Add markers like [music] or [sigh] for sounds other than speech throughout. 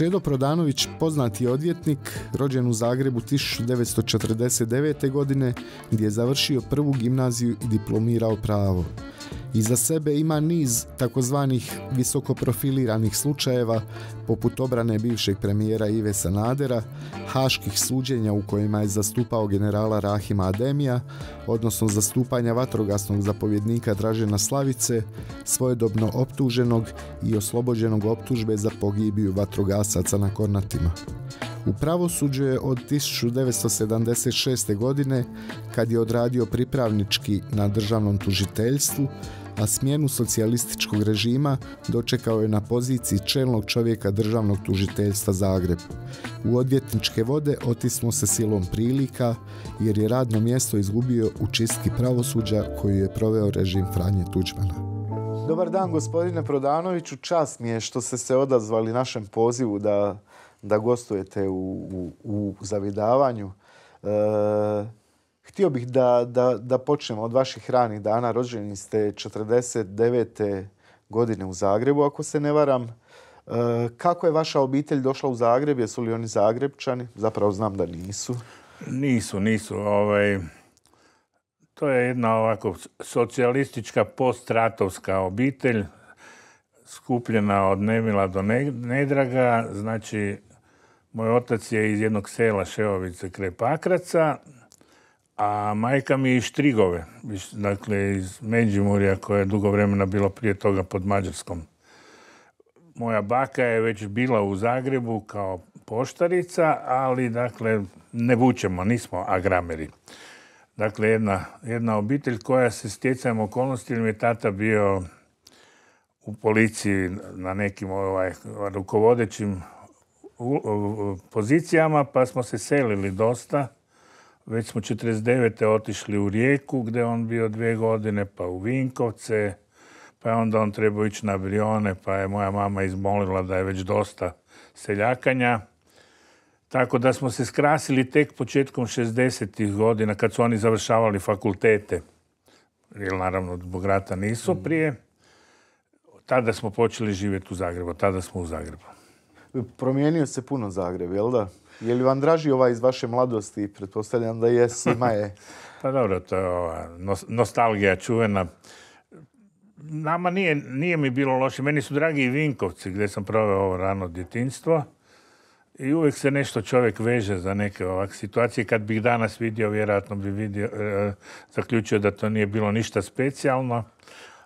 Šedo Prodanović, poznati odvjetnik, rođen u Zagrebu 1949. godine, gdje je završio prvu gimnaziju i diplomirao pravo. Iza sebe ima niz takozvanih visokoprofiliranih slučajeva poput obrane bivšeg premijera Ive Sanadera, haških suđenja u kojima je zastupao generala Rahima Ademija, odnosno zastupanja vatrogasnog zapovjednika Dražena Slavice, svojedobno optuženog i oslobođenog optužbe za pogibiju vatrogasaca na Kornatima. U pravosuđu je od 1976. godine, kad je odradio pripravnički na državnom tužiteljstvu, a smjenu socijalističkog režima dočekao je na poziciji čelnog čovjeka državnog tužiteljstva Zagreb. U odvjetničke vode otisnuo se silom prilika jer je radno mjesto izgubio u čistki pravosuđa koju je proveo režim Franje Tuđmana. Dobar dan gospodine Prodanoviću, čast mi je što ste se odazvali našem pozivu da, gostujete u, zavidavanju. E, Htio bih da, da, da počnemo od vaših ranih dana. Rođeni ste 49. godine u Zagrebu, ako se ne varam. E, kako je vaša obitelj došla u Zagreb? Jesu li oni Zagrebčani? Zapravo znam da nisu. Nisu, nisu. Ovaj, to je jedna ovako socijalistička postratovska obitelj skupljena od Nemila do Nedraga. Znači, moj otac je iz jednog sela Šeovice kre Pakraca a majka mi je iz Štrigove, dakle iz Međimurja koja je dugo vremena bila prije toga pod Mađarskom. Moja baka je već bila u Zagrebu kao poštarica, ali dakle ne vučemo, nismo agrameri. Dakle, jedna, jedna obitelj koja se stjecajem okolnosti, jer mi je tata bio u policiji na nekim ovaj, rukovodećim pozicijama, pa smo se selili dosta već smo 49. otišli u Rijeku gdje on bio dvije godine, pa u Vinkovce, pa je onda on trebao ići na Brione, pa je moja mama izmolila da je već dosta seljakanja. Tako da smo se skrasili tek početkom 60. godina kad su oni završavali fakultete. Jer naravno zbog rata nisu mm. prije. Tada smo počeli živjeti u Zagrebu, tada smo u Zagrebu. Promijenio se puno Zagreb, jel da? Je li vam draži ova iz vaše mladosti? Pretpostavljam da je svima je. [laughs] pa dobro, to je ova nostalgija čuvena. Nama nije, nije mi bilo loše. Meni su dragi Vinkovci gdje sam proveo ovo rano djetinstvo. I uvijek se nešto čovjek veže za neke ovakve situacije. Kad bih danas vidio, vjerojatno bi vidio, e, zaključio da to nije bilo ništa specijalno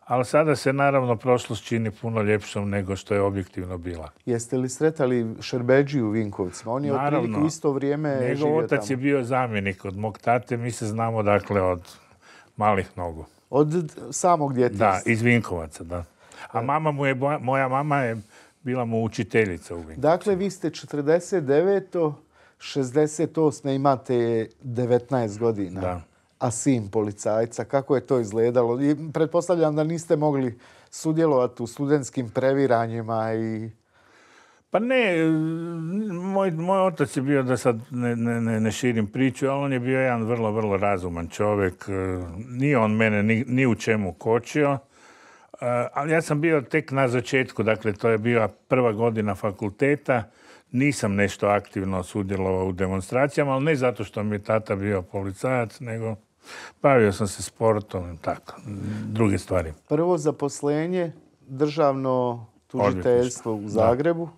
ali sada se naravno prošlost čini puno ljepšom nego što je objektivno bila. Jeste li sretali Šerbeđi u Vinkovcima? On je otprilike isto vrijeme Njegov otac je bio zamjenik od mog tate. Mi se znamo dakle od malih nogu. Od samog djetinjstva? Da, iz Vinkovaca, da. A mama mu je, moja mama je bila mu učiteljica u Vinkovcima. Dakle, vi ste 49. 68. imate 19 godina. Da a sin policajca, kako je to izgledalo? I pretpostavljam da niste mogli sudjelovati u studentskim previranjima i... Pa ne, moj, moj otac je bio, da sad ne, ne, ne širim priču, ali on je bio jedan vrlo, vrlo razuman čovjek. E, nije on mene ni, ni u čemu kočio. E, ali ja sam bio tek na začetku, dakle to je bila prva godina fakulteta. Nisam nešto aktivno sudjelovao u demonstracijama, ali ne zato što mi je tata bio policajac, nego Bavio sam se sportom i tako, druge stvari. Prvo zaposlenje, državno tužiteljstvo u Zagrebu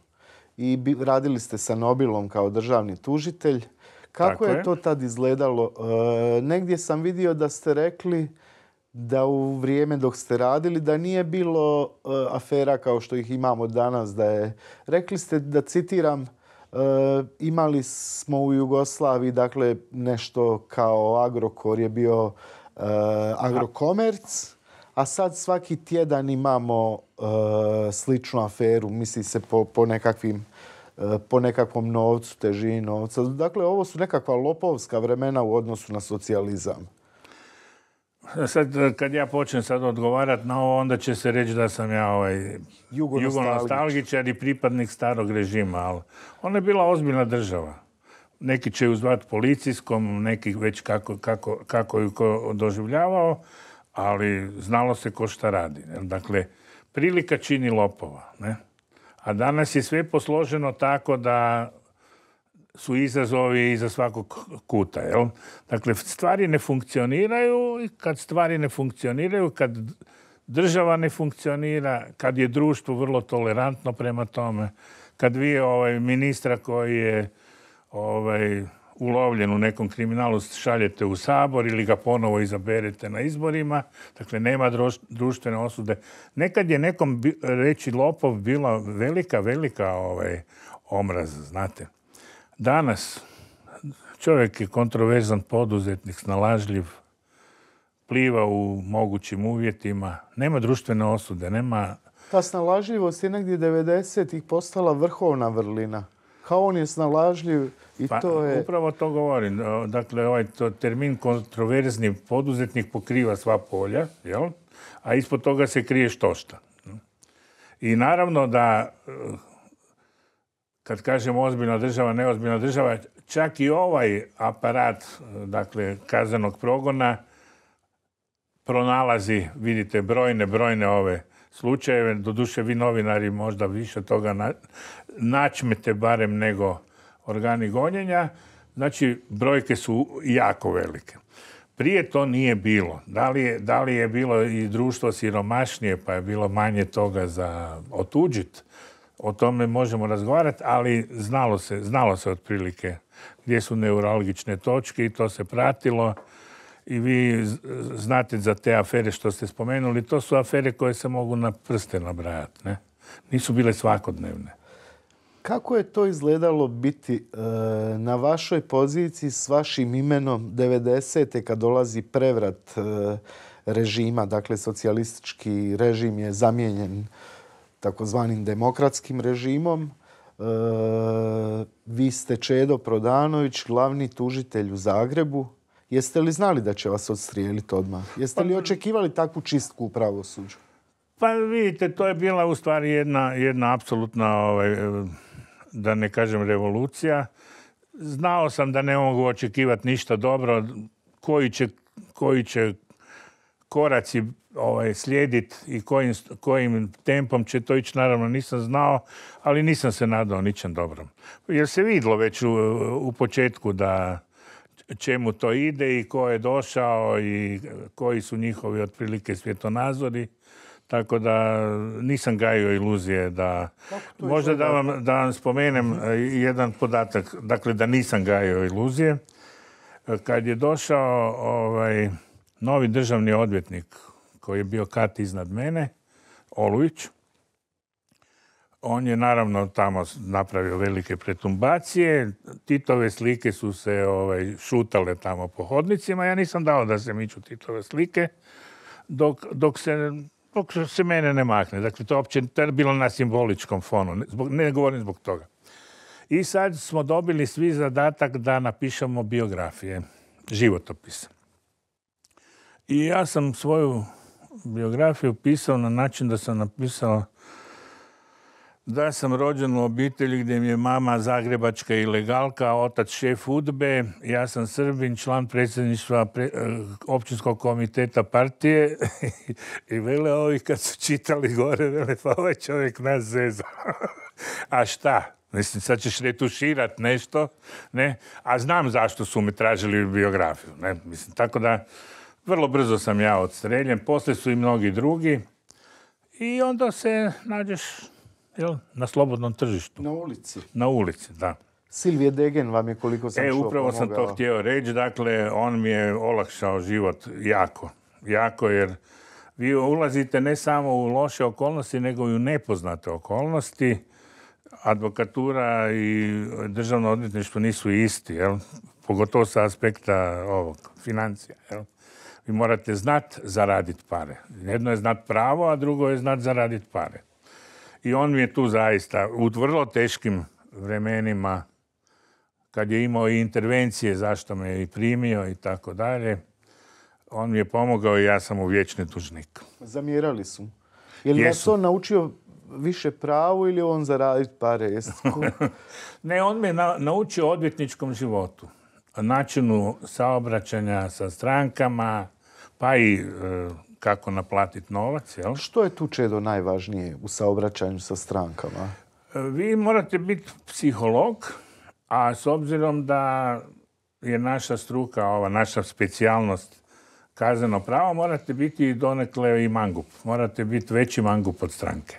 i radili ste sa Nobilom kao državni tužitelj. Kako je to tad izgledalo? E, negdje sam vidio da ste rekli da u vrijeme dok ste radili da nije bilo e, afera kao što ih imamo danas. Da je, rekli ste da citiram E, imali smo u Jugoslaviji dakle nešto kao Agrokor je bio e, Agrokomerc, a sad svaki tjedan imamo e, sličnu aferu, misli se po, po nekakvim po nekakvom novcu, težini novca. Dakle, ovo su nekakva lopovska vremena u odnosu na socijalizam. [laughs] Sad, e, kad ja počnem sad odgovarati na ovo, onda će se reći da sam ja ovaj jugonostalgičar i pripadnik starog režima, ali ona je bila ozbiljna država. Neki će ju zvat policijskom, neki već kako, ju doživljavao, ali znalo se ko šta radi. Dakle, prilika čini lopova. Ne? A danas je sve posloženo tako da su izazovi iza svakog kuta. Jel? Dakle, stvari ne funkcioniraju i kad stvari ne funkcioniraju, kad država ne funkcionira, kad je društvo vrlo tolerantno prema tome, kad vi ovaj ministra koji je ovaj, ulovljen u nekom kriminalu šaljete u sabor ili ga ponovo izaberete na izborima. Dakle, nema društvene osude. Nekad je nekom reći lopov bila velika, velika ovaj, omraz, znate. Danas čovjek je kontroverzan poduzetnik, snalažljiv, pliva u mogućim uvjetima, nema društvene osude, nema... Ta snalažljivost je negdje 90-ih postala vrhovna vrlina. Kao on je snalažljiv i pa, to je... Upravo to govorim. Dakle, ovaj termin kontroverzni poduzetnik pokriva sva polja, jel? a ispod toga se krije što šta. I naravno da kad kažemo ozbiljna država, neozbiljna država, čak i ovaj aparat dakle, kaznenog progona pronalazi, vidite, brojne, brojne ove slučajeve. Doduše, vi novinari možda više toga načmete barem nego organi gonjenja. Znači, brojke su jako velike. Prije to nije bilo. Da li, je, da li je bilo i društvo siromašnije, pa je bilo manje toga za otuđit, o tome možemo razgovarati, ali znalo se, znalo se otprilike gdje su neuralgične točke i to se pratilo. I vi znate za te afere što ste spomenuli, to su afere koje se mogu na prste nabrajati. Ne? Nisu bile svakodnevne. Kako je to izgledalo biti e, na vašoj poziciji s vašim imenom 90. kad dolazi prevrat e, režima, dakle socijalistički režim je zamijenjen takozvanim demokratskim režimom. E, vi ste Čedo Prodanović, glavni tužitelj u Zagrebu. Jeste li znali da će vas odstrijeliti odmah? Jeste li pa, očekivali takvu čistku u pravosuđu? Pa vidite, to je bila u stvari jedna, apsolutna, ovaj, da ne kažem, revolucija. Znao sam da ne mogu očekivati ništa dobro. koji će koraci ovaj, slijediti i kojim, tempom će to ići, naravno nisam znao, ali nisam se nadao ničem dobrom. Jer se vidlo već u, početku da čemu to ide i ko je došao i koji su njihovi otprilike svjetonazori. Tako da nisam gajio iluzije da... Možda da vam, spomenem e, jedan podatak. Dakle, da nisam gajio iluzije. E, kad je došao ovaj, novi državni odvjetnik koji je bio kat iznad mene, Olujić. On je naravno tamo napravio velike pretumbacije. Titove slike su se ovaj, šutale tamo po hodnicima. Ja nisam dao da se miču Titove slike dok, dok se dok se mene ne makne. Dakle, to uopće je bilo na simboličkom fonu. Ne, zbog, ne govorim zbog toga. I sad smo dobili svi zadatak da napišemo biografije, životopis. I ja sam svoju biografiju pisao na način da sam napisao da sam rođen u obitelji gdje mi je mama zagrebačka ilegalka, otac šef udbe, ja sam Srbin, član predsjedništva eh, općinskog komiteta partije [laughs] i vele ovih kad su čitali gore, vele pa ovaj čovjek nas zezo. [laughs] A šta? Mislim, sad ćeš retuširat nešto, ne? A znam zašto su me tražili biografiju, ne? Mislim, tako da vrlo brzo sam ja odstreljen, poslije su i mnogi drugi. I onda se nađeš na slobodnom tržištu. Na ulici. Na ulici, da. Silvije Degen vam je koliko sam e, E, upravo sam to htio reći. Dakle, on mi je olakšao život jako. Jako jer vi ulazite ne samo u loše okolnosti, nego i u nepoznate okolnosti. Advokatura i državno odvjetništvo nisu isti, jel? pogotovo sa aspekta ovog, financija. Jel? Vi morate znat zaraditi pare. Jedno je znat pravo, a drugo je znat zaraditi pare. I on mi je tu zaista u vrlo teškim vremenima kad je imao i intervencije zašto me je i primio i tako dalje. On mi je pomogao i ja sam u vječni dužnik. Zamjerali su. Je li vas on naučio više pravo ili on zaraditi pare? [laughs] ne, on me je naučio odvjetničkom životu. Načinu saobraćanja sa strankama, pa i e, kako naplatiti novac. Što je tu čedo najvažnije u saobraćanju sa strankama? E, vi morate biti psiholog, a s obzirom da je naša struka, ova naša specijalnost kazneno pravo, morate biti donekle i mangup. Morate biti veći mangup od stranke.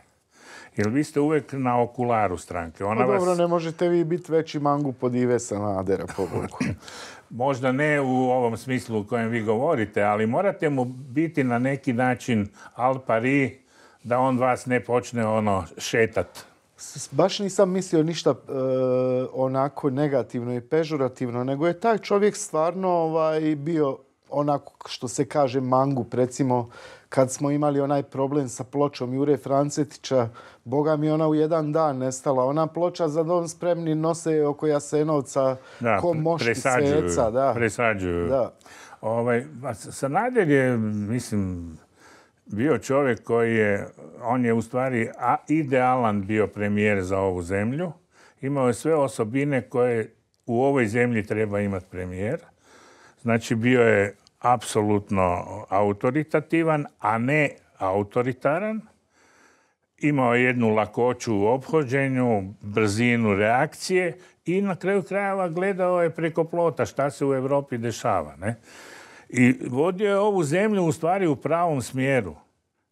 Jer vi ste uvijek na okularu stranke. Ona pa dobro, ne možete vi biti veći mangu od Ive Sanadera, boku. [laughs] Možda ne u ovom smislu u kojem vi govorite, ali morate mu biti na neki način al pari da on vas ne počne ono šetat. Baš nisam mislio ništa e, onako negativno i pežurativno, nego je taj čovjek stvarno ovaj, bio onako što se kaže mangu recimo kad smo imali onaj problem sa pločom Jure Francetića, boga mi ona u jedan dan nestala. Ona ploča za dom spremni nose oko Jasenovca, ko mošti presađuju, presađuju. Ovaj, Sanader je, mislim, bio čovjek koji je, on je u stvari a, idealan bio premijer za ovu zemlju. Imao je sve osobine koje u ovoj zemlji treba imati premijer. Znači bio je apsolutno autoritativan, a ne autoritaran. Imao je jednu lakoću u obhođenju, brzinu reakcije i na kraju krajeva gledao je preko plota šta se u Europi dešava. Ne? I vodio je ovu zemlju u stvari u pravom smjeru.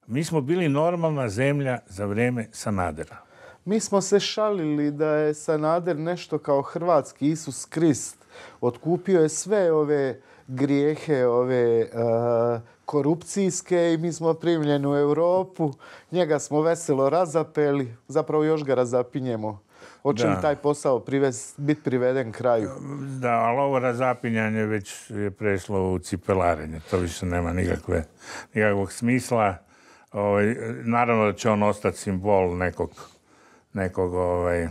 Mi smo bili normalna zemlja za vrijeme Sanadera. Mi smo se šalili da je Sanader nešto kao hrvatski Isus Krist. Otkupio je sve ove grijehe ove korupcijske i mi smo primljeni u Europu. Njega smo veselo razapeli, zapravo još ga razapinjemo. Hoće li taj posao biti priveden kraju? Da, ali ovo razapinjanje već je prešlo u cipelarenje. To više nema nikakvog smisla. Ovaj, naravno da će on ostati simbol nekog, nekog ovaj,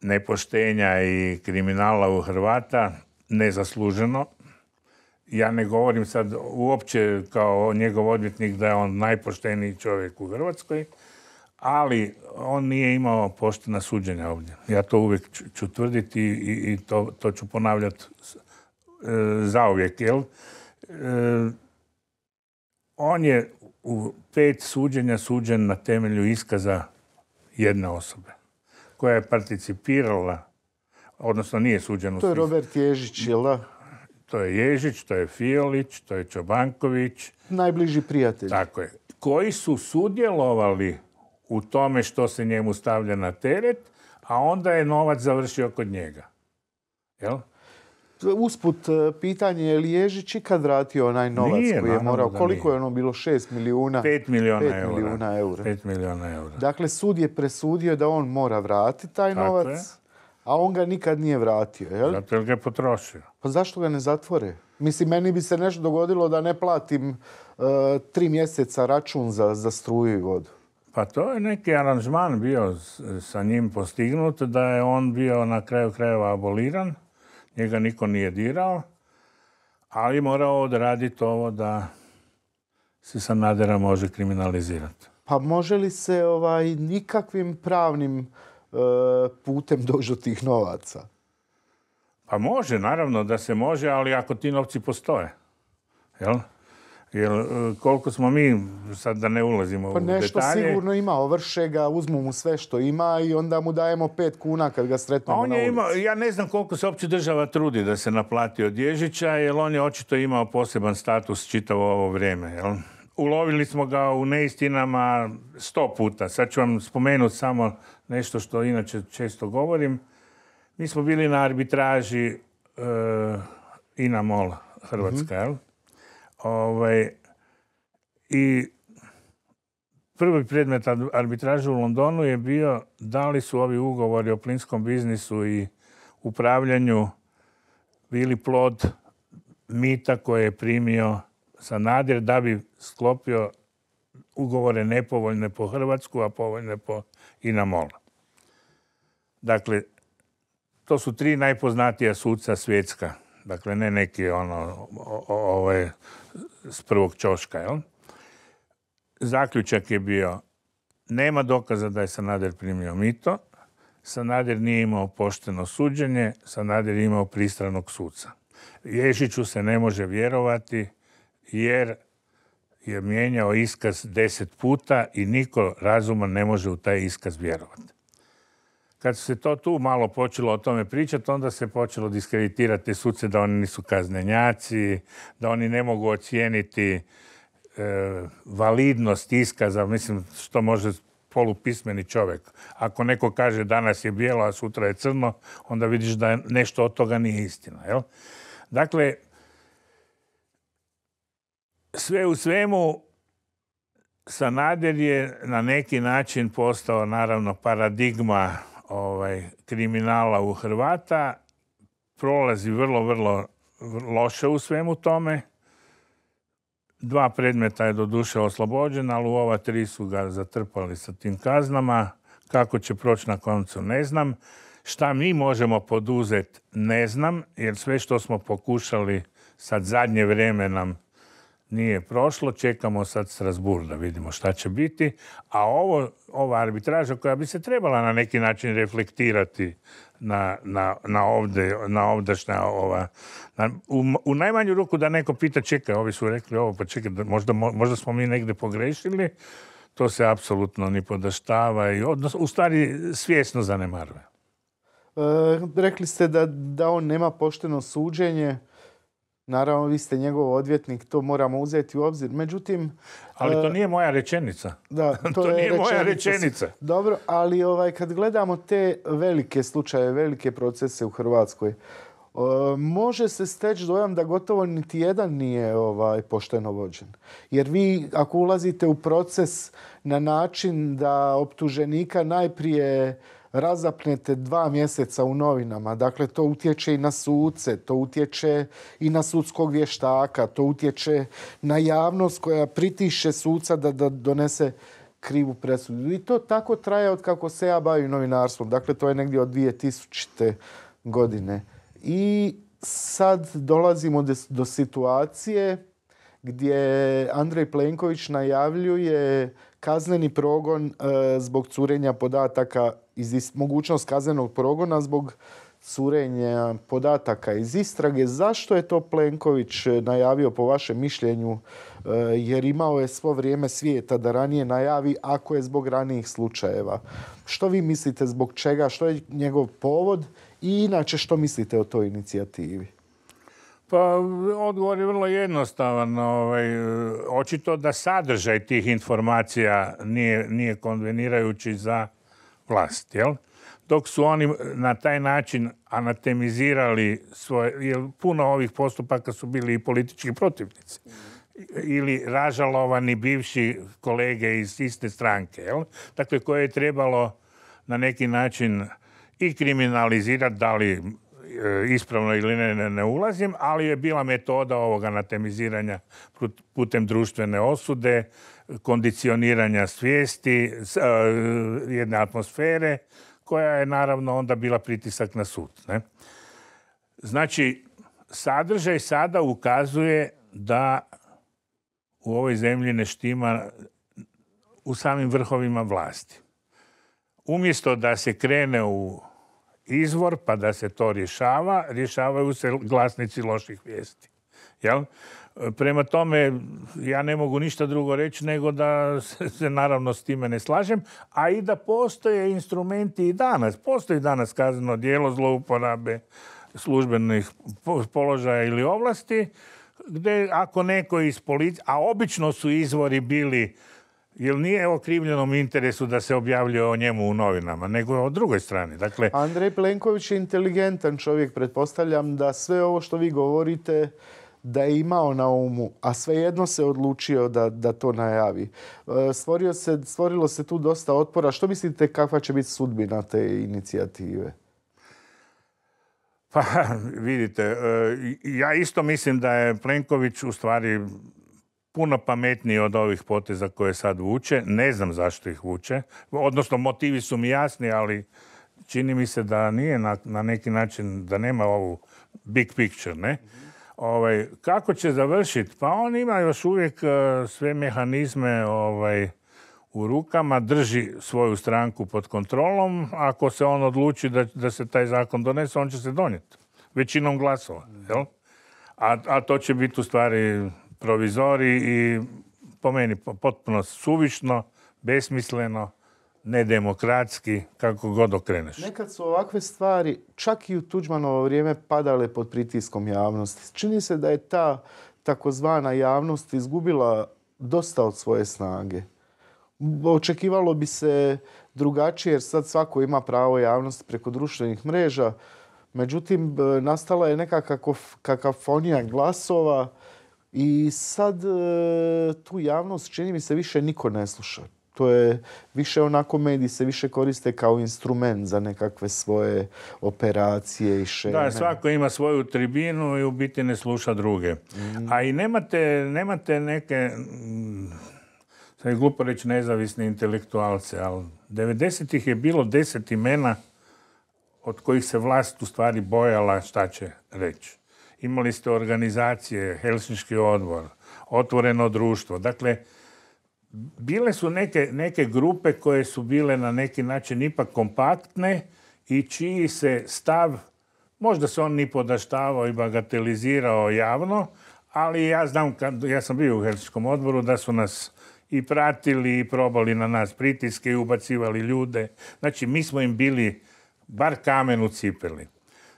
nepoštenja i kriminala u Hrvata nezasluženo. Ja ne govorim sad uopće kao njegov odvjetnik da je on najpošteniji čovjek u Hrvatskoj, ali on nije imao poštena suđenja ovdje. Ja to uvijek ću tvrditi i, to, ću ponavljati za e, zauvijek. E, on je u pet suđenja suđen na temelju iskaza jedne osobe koja je participirala odnosno nije suđen u To je Robert Ježić, jel da? To je Ježić, to je Fiolić, to je Čobanković. Najbliži prijatelj. Tako je. Koji su sudjelovali u tome što se njemu stavlja na teret, a onda je novac završio kod njega. Jel? Usput, e, pitanje je li Ježić ikad vratio onaj novac koji je morao? Koliko je ono bilo? 6 milijuna? 5 milijuna, eura. 5 eura. Dakle, sud je presudio da on mora vratiti taj Tako novac. Je a on ga nikad nije vratio, jel? Zato je ga je potrošio. Pa zašto ga ne zatvore? Mislim, meni bi se nešto dogodilo da ne platim e, tri mjeseca račun za, struju i vodu. Pa to je neki aranžman bio sa njim postignut, da je on bio na kraju krajeva aboliran, njega niko nije dirao, ali morao odraditi ovo da se Sanadera može kriminalizirati. Pa može li se ovaj nikakvim pravnim E, putem doći do tih novaca? Pa može, naravno da se može, ali ako ti novci postoje. Jel? Jer e, koliko smo mi, sad da ne ulazimo pa u detalje... Pa nešto sigurno ima, ovrše ga, uzmu mu sve što ima i onda mu dajemo pet kuna kad ga sretnemo pa on je ima, Ja ne znam koliko se opće država trudi da se naplati od Ježića, jer on je očito imao poseban status čitavo ovo vrijeme. Jel? Ulovili smo ga u neistinama sto puta. Sad ću vam spomenuti samo nešto što inače često govorim. Mi smo bili na arbitraži e, INA MOL Hrvatska, mhm. ovaj, I prvi predmet arbitraže u Londonu je bio da li su ovi ugovori o plinskom biznisu i upravljanju bili plod mita koje je primio Sanader da bi sklopio ugovore nepovoljne po Hrvatsku, a povoljne po INA-MOL. Dakle, to su tri najpoznatija suca svjetska. Dakle, ne neki ono, ovaj, s prvog čoška, jel? Zaključak je bio, nema dokaza da je Sanader primio mito, Sanader nije imao pošteno suđenje, Sanader je imao pristranog suca. Ješiću se ne može vjerovati jer je mijenjao iskaz deset puta i niko razuman ne može u taj iskaz vjerovati. Kad se to tu malo počelo o tome pričati, onda se počelo diskreditirati suce da oni nisu kaznenjaci, da oni ne mogu ocijeniti e, validnost iskaza, mislim što može polupismeni čovjek. Ako neko kaže danas je bijelo, a sutra je crno, onda vidiš da nešto od toga nije istina. Jel? Dakle, sve u svemu, Sanader je na neki način postao naravno paradigma ovaj, kriminala u Hrvata. Prolazi vrlo, vrlo loše u svemu tome. Dva predmeta je doduše oslobođena, ali u ova tri su ga zatrpali sa tim kaznama. Kako će proći na koncu ne znam. Šta mi možemo poduzeti ne znam, jer sve što smo pokušali sad zadnje vrijeme nam nije prošlo, čekamo sad Strasbourg da vidimo šta će biti, a ovo, ova arbitraža koja bi se trebala na neki način reflektirati na, na, na ovde, na ovdašnja ova, u, najmanju ruku da neko pita čekaj, ovi su rekli ovo, pa čekaj, možda, možda smo mi negde pogrešili, to se apsolutno ni podaštava i odnos, u stvari svjesno zanemaruje. E, rekli ste da, da on nema pošteno suđenje. Naravno, vi ste njegov odvjetnik, to moramo uzeti u obzir. Međutim... Ali to e, nije moja rečenica. Da, [laughs] to, to nije moja rečenica. Dobro, ali ovaj, kad gledamo te velike slučaje, velike procese u Hrvatskoj, e, može se steći dojam da gotovo niti jedan nije ovaj, pošteno vođen. Jer vi ako ulazite u proces na način da optuženika najprije razapnete dva mjeseca u novinama. Dakle, to utječe i na suce, to utječe i na sudskog vještaka, to utječe na javnost koja pritiše suca da, donese krivu presudu. I to tako traje od kako se ja bavim novinarstvom. Dakle, to je negdje od 2000. godine. I sad dolazimo do situacije gdje Andrej Plenković najavljuje kazneni progon e, zbog curenja podataka iz mogućnost kaznenog progona zbog curenja podataka iz istrage. Zašto je to Plenković e, najavio po vašem mišljenju? E, jer imao je svo vrijeme svijeta da ranije najavi ako je zbog ranijih slučajeva. Što vi mislite zbog čega? Što je njegov povod? I inače što mislite o toj inicijativi? Pa odgovor je vrlo jednostavan. Ovaj, očito da sadržaj tih informacija nije, nije konvenirajući za vlast, jel? Dok su oni eh, na taj način anatemizirali svoje, jer puno ovih postupaka su bili i politički protivnici ili ražalovani bivši kolege iz iste stranke, jel? Dakle, koje je trebalo na neki način i kriminalizirati, da li eh, ispravno ili ne, ne, ne ulazim, ali je bila metoda ovoga anatemiziranja putem društvene osude, kondicioniranja svijesti, jedne atmosfere koja je naravno onda bila pritisak na sud. Ne? Znači, sadržaj sada ukazuje da u ovoj zemlji ne štima u samim vrhovima vlasti. Umjesto da se krene u izvor pa da se to rješava, rješavaju se glasnici loših vijesti. Jel? Prema tome, ja ne mogu ništa drugo reći nego da se naravno s time ne slažem, a i da postoje instrumenti i danas. Postoji danas kazneno djelo zlouporabe službenih položaja ili ovlasti, gdje ako neko iz policije, a obično su izvori bili jer nije o krivljenom interesu da se objavljuje o njemu u novinama, nego o drugoj strani. Dakle... Andrej Plenković je inteligentan čovjek. Pretpostavljam da sve ovo što vi govorite da je imao na umu, a svejedno se odlučio da, da to najavi. E, stvorio se, stvorilo se tu dosta otpora. Što mislite kakva će biti sudbina te inicijative? Pa [laughs] vidite, e, ja isto mislim da je Plenković u stvari puno pametniji od ovih poteza koje sad vuče. Ne znam zašto ih vuče. Odnosno, motivi su mi jasni, ali čini mi se da nije na, na neki način, da nema ovu big picture, ne? Ovaj, kako će završiti? Pa on ima još uvijek e, sve mehanizme ovaj, u rukama, drži svoju stranku pod kontrolom. Ako se on odluči da, da se taj zakon donese, on će se donijeti. Većinom glasova. Jel? A, a to će biti u stvari provizori i po meni potpuno suvišno, besmisleno nedemokratski, kako god okreneš. Nekad su ovakve stvari čak i u Tuđmanovo vrijeme padale pod pritiskom javnosti. Čini se da je ta takozvana javnost izgubila dosta od svoje snage. Očekivalo bi se drugačije jer sad svako ima pravo javnosti preko društvenih mreža. Međutim, e, nastala je neka kakafonija glasova i sad e, tu javnost čini mi se više niko ne sluša to je više onako mediji se više koriste kao instrument za nekakve svoje operacije i šeme. Da, svako ima svoju tribinu i u biti ne sluša druge. Mm. A i nemate, neke, mm, sad je glupo reći nezavisne intelektualce, ali 90-ih je bilo deset imena od kojih se vlast u stvari bojala šta će reći. Imali ste organizacije, Helsinški odbor, otvoreno društvo. Dakle, bile su neke, neke grupe koje su bile na neki način ipak kompaktne i čiji se stav, možda se on ni podaštavao i bagatelizirao javno, ali ja znam, kad, ja sam bio u helskom odboru, da su nas i pratili i probali na nas pritiske i ubacivali ljude. Znači, mi smo im bili bar kamen u cipeli.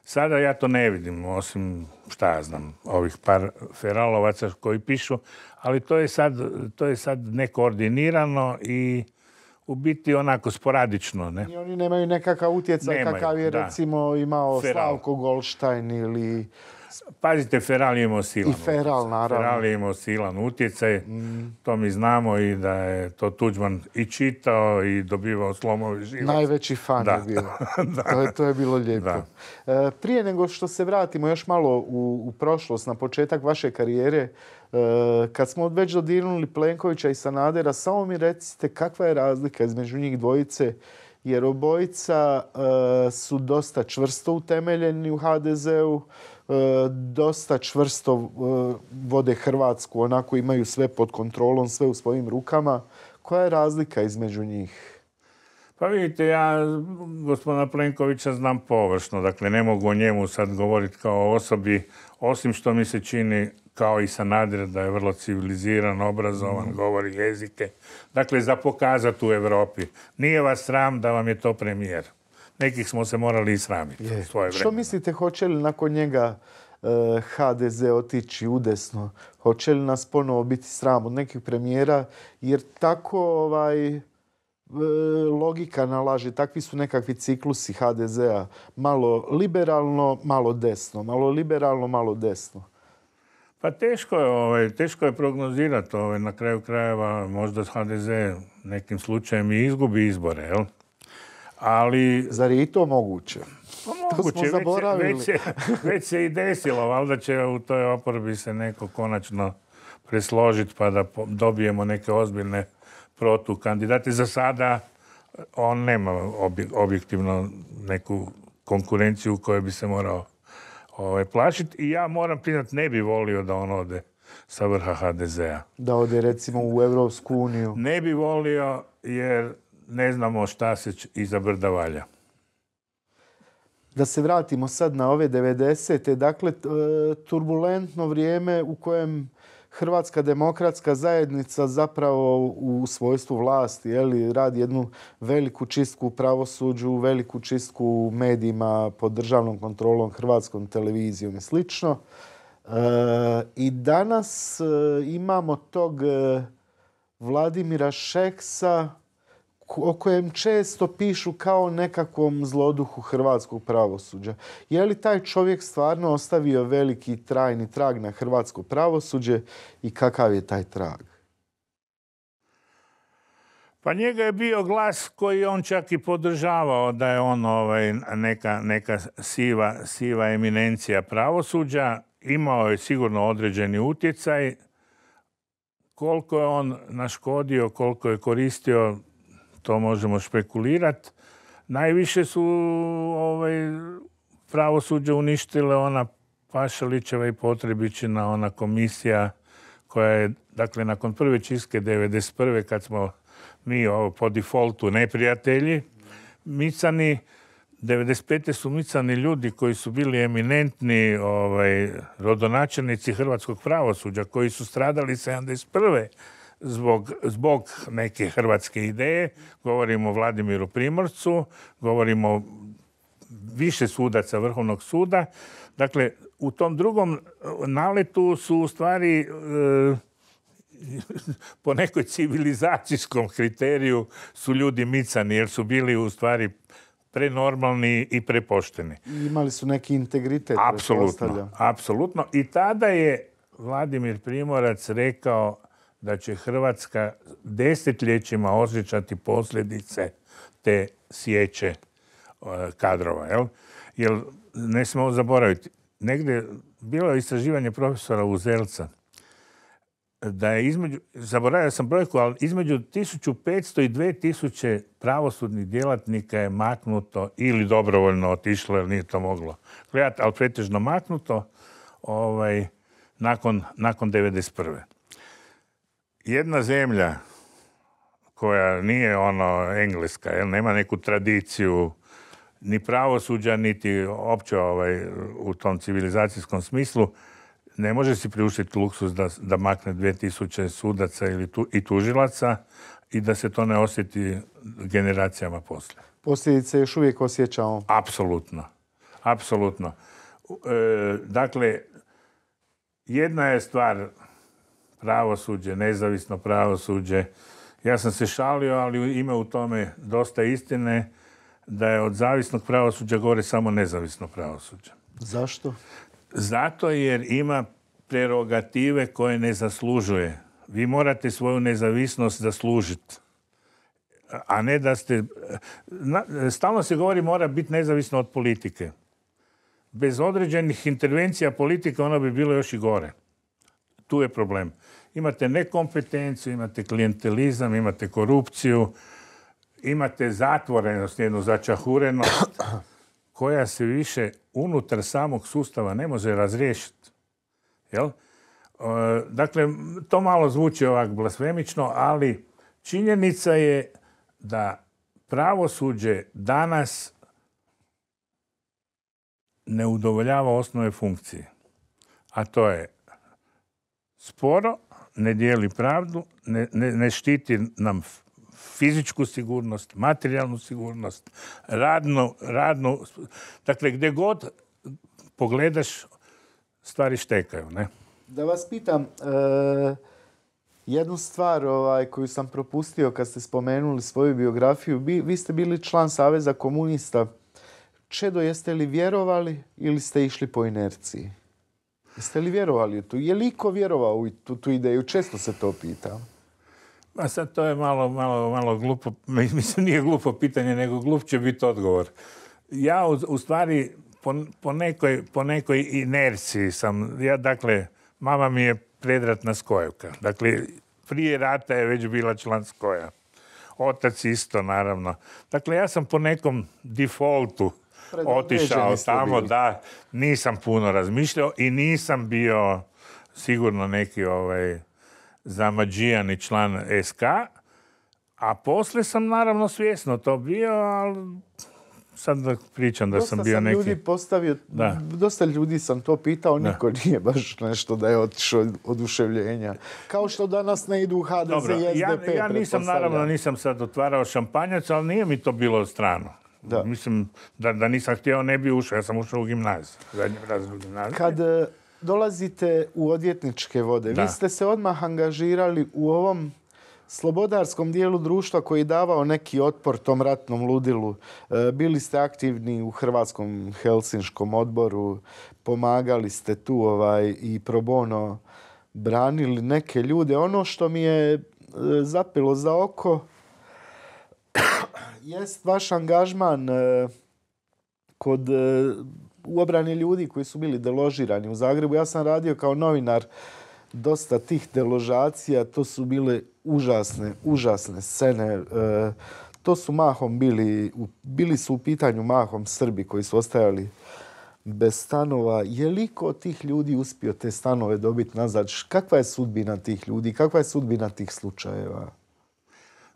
Sada ja to ne vidim, osim šta ja znam, ovih par feralovaca koji pišu, ali to je sad, to je sad nekoordinirano i u biti onako sporadično. Ne? I oni nemaju nekakav utjecaj kakav je recimo imao Feral. Slavko Golštajn ili... Pazite, Feral je imao silan I utjecaj. silan utjecaj. Mm. To mi znamo i da je to Tuđman i čitao i dobivao slomovi život. Najveći fan je bio. [laughs] To, je, to je bilo lijepo. E, prije nego što se vratimo još malo u, u prošlost, na početak vaše karijere, E, kad smo već dodirnuli Plenkovića i Sanadera, samo mi recite kakva je razlika između njih dvojice, jer obojica e, su dosta čvrsto utemeljeni u HDZ-u, e, dosta čvrsto vode Hrvatsku, onako imaju sve pod kontrolom, sve u svojim rukama. Koja je razlika između njih? Pa vidite, ja gospodina Plenkovića znam površno, dakle ne mogu o njemu sad govoriti kao osobi, osim što mi se čini kao i Sanader da je vrlo civiliziran, obrazovan, mhm. govori jezike. Dakle, za pokazat u Europi. Nije vas sram da vam je to premijer. Nekih smo se morali i sramiti. Svoje što mislite, hoće li nakon njega e, HDZ otići udesno? Hoće li nas ponovo biti sram od nekih premijera? Jer tako ovaj E, logika nalaže, takvi su nekakvi ciklusi HDZ-a. Malo liberalno, malo desno. Malo liberalno, malo desno. Pa teško je, ovaj, teško je prognozirati. Ovaj, na kraju krajeva možda HDZ nekim slučajem i izgubi izbore, jel? Ali... Zar je i to moguće? Pa moguće, [laughs] to smo zaboravili. Već, se, već se i desilo, valjda će u toj oporbi se neko konačno presložiti pa da dobijemo neke ozbiljne kandidate. Za sada eh, on nema objektivno neku konkurenciju u kojoj bi se morao ovaj, plašiti i ja moram priznat ne bi volio da on ode sa vrha HDZ-a. Da ode recimo u Europsku uniju. Ne bi volio jer ne znamo šta se iza brda valja. Da se vratimo sad na ove 90. Dakle, eh, turbulentno vrijeme u kojem Hrvatska demokratska zajednica zapravo u svojstvu vlasti radi jednu veliku čistku u pravosuđu, veliku čistku u medijima pod državnom kontrolom, hrvatskom televizijom i slično. E, I danas e, imamo tog e, Vladimira Šeksa o kojem često pišu kao nekakvom zloduhu hrvatskog pravosuđa. Je li taj čovjek stvarno ostavio veliki trajni trag na hrvatsko pravosuđe i kakav je taj trag? Pa njega je bio glas koji on čak i podržavao da je on ovaj, neka, neka siva, siva eminencija pravosuđa. Imao je sigurno određeni utjecaj. Koliko je on naškodio, koliko je koristio, to možemo špekulirati. Najviše su ovaj, pravosuđe uništile ona Pašalićeva i Potrebićina, ona komisija koja je, dakle, nakon prve čiske 1991. kad smo mi po defaultu neprijatelji, micani, 95. su micani ljudi koji su bili eminentni ovaj, rodonačelnici hrvatskog pravosuđa, koji su stradali 1971 zbog, neke hrvatske ideje. Govorimo o Vladimiru Primorcu, govorimo o više sudaca Vrhovnog suda. Dakle, u tom drugom e, naletu su u stvari e, [laughs] po nekoj civilizacijskom kriteriju su ljudi micani jer su bili u stvari prenormalni i prepošteni. Imali su neki integritet. apsolutno. I tada je Vladimir Primorac rekao da će Hrvatska desetljećima osjećati posljedice te sjeće e, kadrova. Jer ne smemo zaboraviti, negdje bilo je istraživanje profesora Uzelca da je između, zaboravio sam brojku, ali između 1500 i 2000 pravosudnih djelatnika je maknuto ili dobrovoljno otišlo jer nije to moglo gledati, ali pretežno maknuto ovaj, nakon, nakon 1991 jedna zemlja koja nije ono engleska, jel, nema neku tradiciju ni pravosuđa, niti opće ovaj, u tom civilizacijskom smislu, ne može si priuštiti luksus da, da makne 2000 sudaca ili tu, i tužilaca i da se to ne osjeti generacijama poslije. Posljedice još uvijek osjećamo. Apsolutno. Apsolutno. E, dakle, jedna je stvar pravosuđe, nezavisno pravosuđe. Ja sam se šalio, ali ima u tome dosta istine da je od zavisnog pravosuđa gore samo nezavisno pravosuđe. Zašto? Zato jer ima prerogative koje ne zaslužuje. Vi morate svoju nezavisnost zaslužiti. A ne da ste... Stalno se govori mora biti nezavisno od politike. Bez određenih intervencija politika ono bi bilo još i gore. Tu je problem. Imate nekompetenciju, imate klijentelizam, imate korupciju, imate zatvorenost, jednu začahurenost [coughs] koja se više unutar samog sustava ne može razriješiti. Jel? E, dakle, to malo zvuči ovako blasfemično, ali činjenica je da pravosuđe danas ne udovoljava osnove funkcije. A to je sporo, ne dijeli pravdu, ne, štiti nam fizičku sigurnost, materijalnu sigurnost, radnu, radnu... Dakle, gdje god pogledaš, stvari štekaju, ne? Da vas pitam, e, jednu stvar ovaj, koju sam propustio kad ste spomenuli svoju biografiju, vi ste bili član Saveza komunista. Čedo, jeste li vjerovali ili ste išli po inerciji? Jeste li vjerovali tu? Je li iko vjerovao u tu, tu ideju? Često se to pita. Ma sad to je malo, malo, malo glupo, mislim nije glupo pitanje, nego glup će biti odgovor. Ja u, stvari po, po, nekoj, po nekoj inerciji sam, ja dakle, mama mi je predratna skojevka. Dakle, prije rata je već bila član skoja. Otac isto, naravno. Dakle, ja sam po nekom defaultu otišao tamo, da, nisam puno razmišljao i nisam bio sigurno neki ovaj zamađijani član SK, a poslije sam naravno svjesno to bio, ali sad da pričam da sam bio neki... Ljudi postavio, Dosta ljudi sam to pitao, niko nije baš nešto da je otišao oduševljenja. Kao što danas ne idu HDZ i SDP. Ja, nisam naravno, nisam sad otvarao šampanjac, ali nije mi to bilo strano. Da. Mislim, da, da nisam htio, ne bi ušao. Ja sam ušao u gimnaziju, Kad e, dolazite u odvjetničke vode, vi ste se odmah angažirali u ovom slobodarskom dijelu društva koji je davao neki otpor tom ratnom ludilu. E, bili ste aktivni u Hrvatskom Helsinškom odboru, pomagali ste tu ovaj, i pro bono branili neke ljude. Ono što mi je e, zapilo za oko jest vaš angažman e, kod e, u obrani ljudi koji su bili deložirani u Zagrebu. Ja sam radio kao novinar dosta tih deložacija. To su bile užasne, užasne scene. E, to su mahom bili, bili su u pitanju mahom Srbi koji su ostajali bez stanova. Je li ko tih ljudi uspio te stanove dobiti nazad? Kakva je sudbina tih ljudi? Kakva je sudbina tih slučajeva?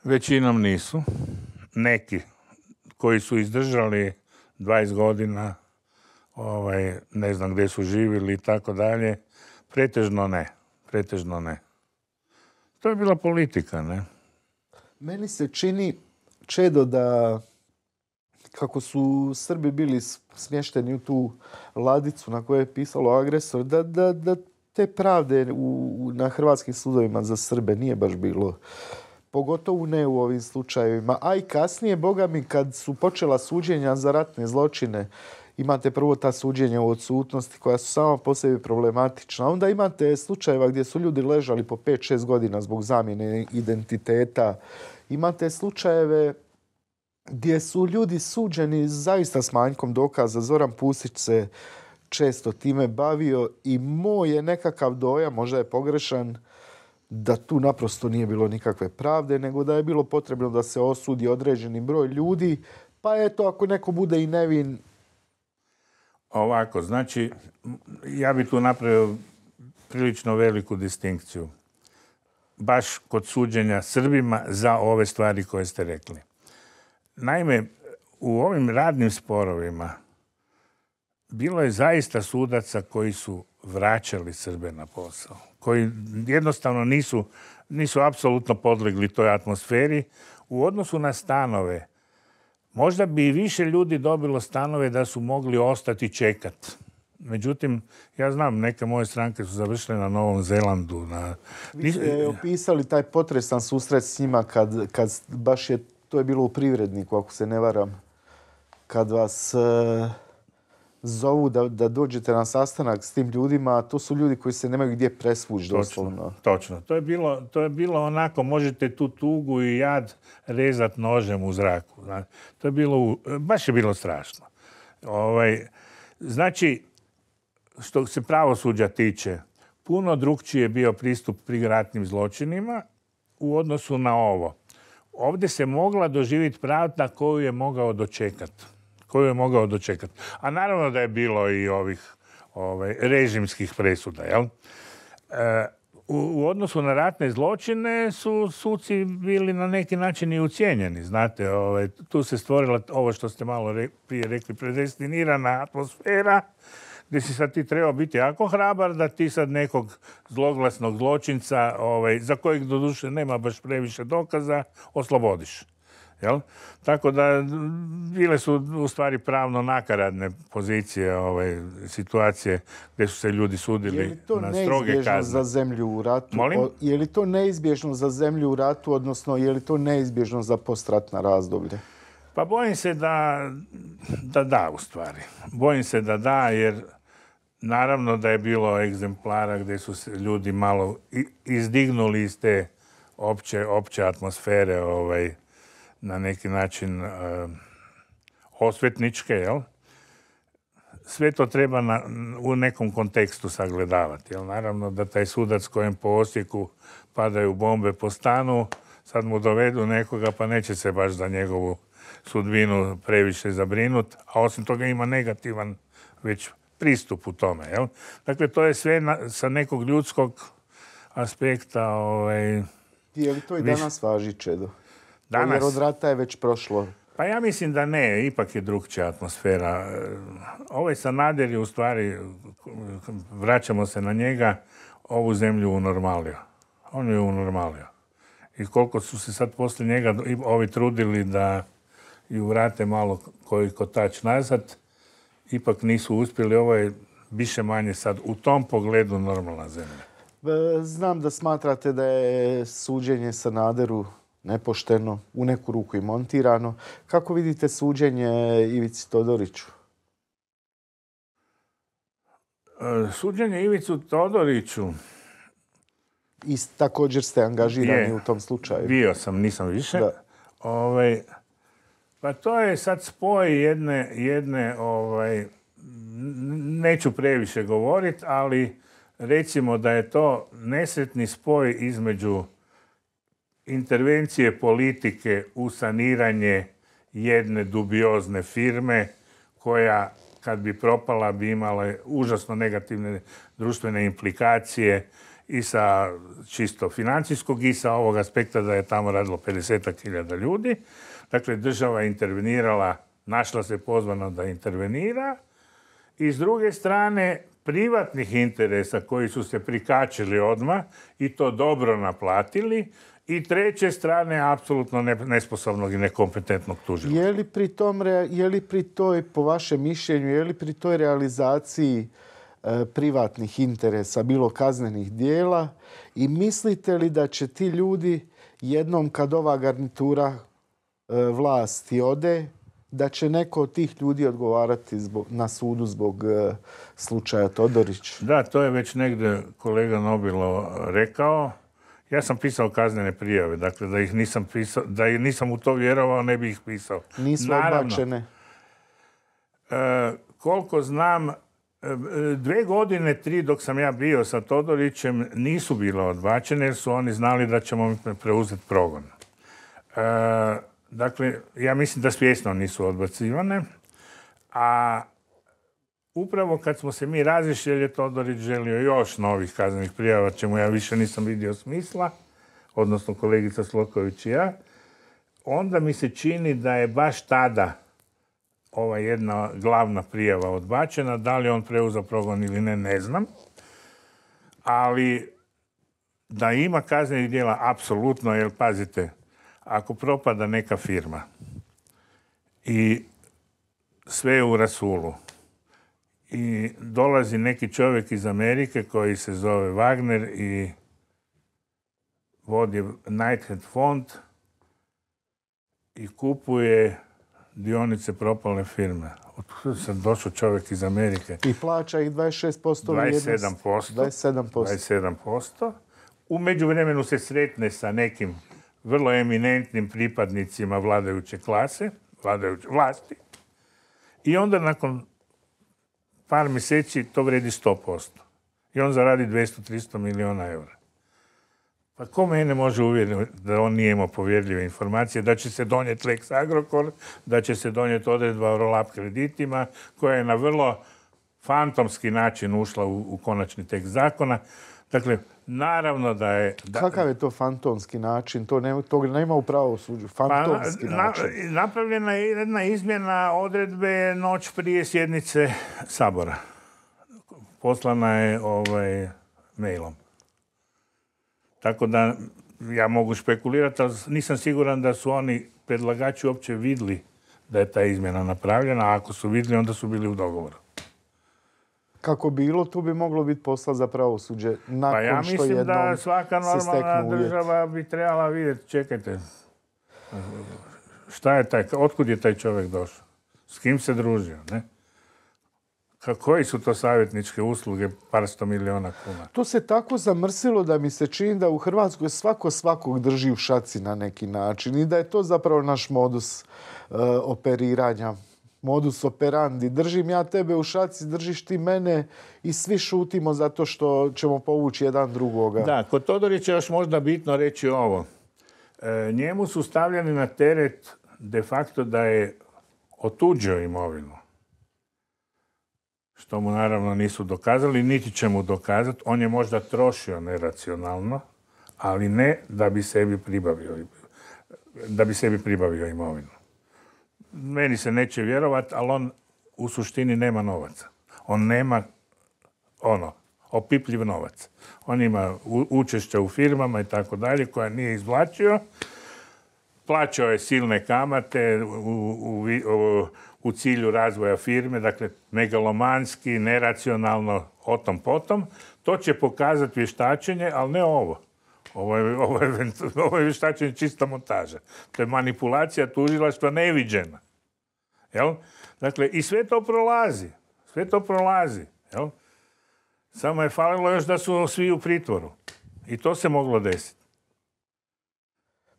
Većinom nisu neki koji su izdržali 20 godina, ovaj, ne znam gdje su živjeli i tako dalje, pretežno ne, pretežno ne. To je bila politika, ne? Meni se čini, Čedo, da kako su Srbi bili smješteni u tu ladicu na kojoj je pisalo agresor, da, da, da te pravde u, na hrvatskim sudovima za Srbe nije baš bilo pogotovo ne u ovim slučajevima. A i kasnije, boga mi, kad su počela suđenja za ratne zločine, imate prvo ta suđenja u odsutnosti koja su samo po sebi problematična. Onda imate slučajeva gdje su ljudi ležali po 5-6 godina zbog zamjene identiteta. Imate slučajeve gdje su ljudi suđeni zaista s manjkom dokaza. Zoran Pusić se često time bavio i moj je nekakav dojam, možda je pogrešan, da tu naprosto nije bilo nikakve pravde, nego da je bilo potrebno da se osudi određeni broj ljudi, pa eto, ako neko bude i nevin... Ovako, znači, ja bi tu napravio prilično veliku distinkciju. Baš kod suđenja Srbima za ove stvari koje ste rekli. Naime, u ovim radnim sporovima bilo je zaista sudaca koji su vraćali Srbe na posao, koji jednostavno nisu, nisu apsolutno podlegli toj atmosferi. U odnosu na stanove, možda bi i više ljudi dobilo stanove da su mogli ostati čekat. Međutim, ja znam, neke moje stranke su završile na Novom Zelandu. Na... Vi ste opisali taj potresan susret s njima kad, kad baš je, to je bilo u privredniku, ako se ne varam, kad vas... E, zovu da, da dođete na sastanak s tim ljudima, a to su ljudi koji se nemaju gdje presvući doslovno. Točno, to je, bilo, to je bilo onako, možete tu tugu i jad rezat nožem u zraku. To je bilo, baš je bilo strašno. Ovaj, znači, što se pravosuđa tiče, puno drugčiji je bio pristup pri ratnim zločinima u odnosu na ovo. Ovdje se mogla doživjeti pravda koju je mogao dočekati koju je mogao dočekati. A naravno da je bilo i ovih ovaj, režimskih presuda. Jel? E, u, odnosu na ratne zločine su suci bili na neki način i ucijenjeni. Znate, ovaj, tu se stvorila ovo što ste malo prije rekli, predestinirana atmosfera gdje si sad ti trebao biti jako hrabar da ti sad nekog zloglasnog zločinca, ovaj, za kojeg doduše nema baš previše dokaza, oslobodiš. Tako da bile su u stvari pravno nakaradne pozicije ove, ovaj, situacije gdje su se ljudi sudili na stroge kazne. to za zemlju u ratu? je li to neizbježno za zemlju u ratu, odnosno je li to neizbježno za postratna razdoblje? Pa bojim se da, da ustvari u stvari. Bojim se da da jer naravno da je bilo egzemplara gdje su se ljudi malo izdignuli iz te opće, opće atmosfere ovaj, na neki način e, osvetničke, jel? Sve to treba u nekom kontekstu sagledavati. Jel? Naravno da taj sudac kojem po Osijeku padaju bombe po stanu, sad mu dovedu nekoga pa neće se baš za njegovu sudbinu previše zabrinut, a osim toga ima negativan već pristup u tome. Jel? Dakle, to je sve sa nekog ljudskog aspekta... Ovaj, je li to i danas važi, Čedo? Danas, jer od rata je već prošlo. Pa ja mislim da ne, ipak je drugčija atmosfera. E, ovaj Sanader je u stvari, vraćamo se na njega, ovu zemlju unormalio. On je unormalio. I koliko su se sad poslije njega ovi trudili da ju vrate malo koji kotač nazad, ipak nisu uspjeli. Ovo je više manje sad u tom pogledu normalna zemlja. E, znam da smatrate da je suđenje Sanaderu nepošteno, u neku ruku i montirano. Kako vidite suđenje Ivici Todoriću? E, suđenje Ivicu Todoriću... I također ste angažirani u tom slučaju. Bio sam, nisam više. Ovaj, pa to je sad spoj jedne, jedne ovaj, neću previše govoriti, ali recimo da je to nesretni spoj između intervencije politike u saniranje jedne dubiozne firme koja kad bi propala bi imala užasno negativne društvene implikacije i sa čisto financijskog i sa ovog aspekta da je tamo radilo 50.000 ljudi. Dakle, država je intervenirala, našla se pozvana da intervenira. I s druge strane, privatnih interesa koji su se prikačili odmah i to dobro naplatili, i treće strane apsolutno nesposobnog i nekompetentnog tužila. Je li pri toj, po vašem mišljenju, je li pri toj realizaciji e, privatnih interesa, bilo kaznenih dijela i mislite li da će ti ljudi jednom kad ova garnitura e, vlasti ode, da će neko od tih ljudi odgovarati na sudu zbog e, slučaja Todorić? Da, to je već negdje kolega Nobilo rekao ja sam pisao kaznene prijave, dakle da ih nisam pisao, da ih nisam u to vjerovao, ne bi ih pisao. Nisu odbačene. E, koliko znam, e, dve godine, tri dok sam ja bio sa Todorićem, nisu bile odbačene jer su oni znali da ćemo preuzeti progon. E, dakle, ja mislim da svjesno nisu odbacivane, a Upravo kad smo se mi razišli, jer je Todorić želio još novih kaznenih prijava, čemu ja više nisam vidio smisla, odnosno kolegica Sloković i ja, onda mi se čini da je baš tada ova jedna glavna prijava odbačena. Da li on preuzeo progon ili ne, ne znam. Ali da ima kaznenih djela, apsolutno, jer pazite, ako propada neka firma i sve je u rasulu, i dolazi neki čovjek iz Amerike koji se zove Wagner i vodi Nighthead fond i kupuje dionice propalne firme. Od sam došao čovjek iz Amerike. I plaća ih 26% 27%. 27%. 27%. U međuvremenu se sretne sa nekim vrlo eminentnim pripadnicima vladajuće klase, vladajuće vlasti. I onda nakon par mjeseci to vredi 100%. I on zaradi 200-300 milijuna eura. Pa ko mene može uvjeriti da on nije imao povjerljive informacije, da će se donijeti Lex Agrokor, da će se donijeti odredba o roll up kreditima, koja je na vrlo fantomski način ušla u, u konačni tekst zakona. Dakle, Naravno da je... Kakav je to fantomski način? To ne, tog nema u pravosuđu. Pa, fantomski Napravljena je jedna izmjena odredbe noć prije sjednice Sabora. Poslana je ovaj, mailom. Tako da ja mogu špekulirati, ali nisam siguran da su oni predlagači uopće vidli da je ta izmjena napravljena, a ako su vidli, onda su bili u dogovoru kako bilo, tu bi moglo biti posla za pravosuđe nakon pa ja što da svaka normalna država bi trebala vidjeti, čekajte, šta je taj, otkud je taj čovjek došao, s kim se družio, ne? Koji su to savjetničke usluge par sto milijuna kuna? To se tako zamrsilo da mi se čini da u Hrvatskoj svako svakog drži u šaci na neki način i da je to zapravo naš modus eh, operiranja modus operandi. Držim ja tebe u šaci, držiš ti mene i svi šutimo zato što ćemo povući jedan drugoga. Da, kod Todorića još možda bitno reći ovo. E, njemu su stavljeni na teret de facto da je otuđio imovinu. Što mu naravno nisu dokazali, niti će mu dokazati. On je možda trošio neracionalno, ali ne da bi sebi pribavio, da bi sebi pribavio imovinu meni se neće vjerovati, ali on u suštini nema novaca. On nema ono, opipljiv novac. On ima učešća u firmama i tako dalje koja nije izvlačio. Plaćao je silne kamate u, u, u, u cilju razvoja firme, dakle megalomanski, neracionalno, o tom potom. To će pokazati vještačenje, ali ne ovo. Ovo je, ovo, [laughs] čista montaža. To je manipulacija tužilaštva neviđena. Jel? Dakle, i sve to prolazi. Sve to prolazi. Samo je falilo još da su svi u pritvoru. I to se moglo desiti.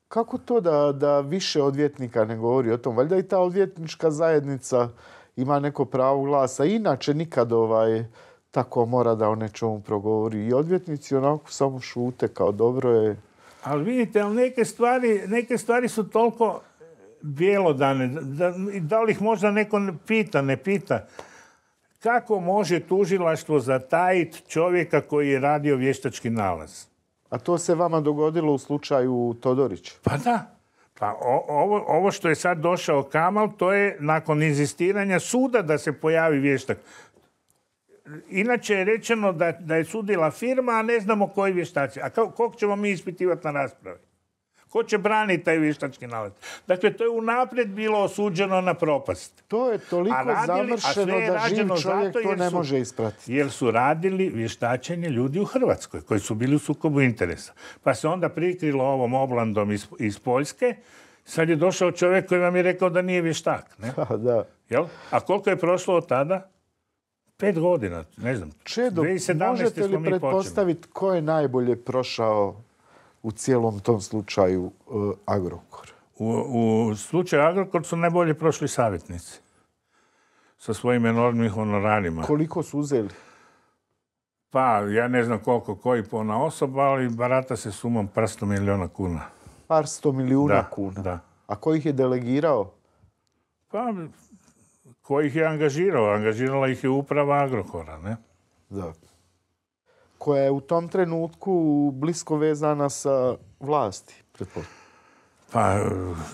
Kako to da, da više odvjetnika ne govori o tom? Valjda i ta odvjetnička zajednica ima neko pravo glasa. Inače nikad ovaj tako mora da o nečemu progovori. I odvjetnici onako samo šute kao dobro je. Ali vidite, neke stvari, su toliko bijelodane. Da, li ih možda neko pita, ne pita. Kako može tužilaštvo zatajiti čovjeka koji je radio vještački nalaz? A to se vama dogodilo u slučaju Todorić? Pa da. Pa ovo, ovo što je sad došao Kamal, to je nakon inzistiranja suda da se pojavi vještak inače je rečeno da, da je sudila firma, a ne znamo koji vještaci. A kog ćemo mi ispitivati na raspravi? Ko će braniti taj vještački nalaz? Dakle, to je unaprijed bilo osuđeno na propast. To je toliko a da živ čovjek to ne može ispratiti. Jer su radili vještačenje ljudi u Hrvatskoj koji su bili u sukobu interesa. Pa se onda prikrilo ovom oblandom iz, iz Poljske. Sad je došao čovjek koji vam je rekao da nije vještak. Ne? [laughs] da. Jel? A koliko je prošlo od tada? pet godina, ne znam, Čedo, možete li pretpostaviti ko je najbolje prošao u cijelom tom slučaju eh, Agrokor? U, slučaju Agrokor su najbolje prošli savjetnici sa svojim enormnim honorarima. Koliko su uzeli? Pa, ja ne znam koliko, koji pona osoba, ali barata se sumom par sto milijuna kuna. Par sto milijuna kuna? Da. A ko ih je delegirao? Pa, Ko ih je angažirao? Angažirala ih je uprava Agrokora, ne? Da. Koja je u tom trenutku blisko vezana sa vlasti, pretpostavljam. Pa,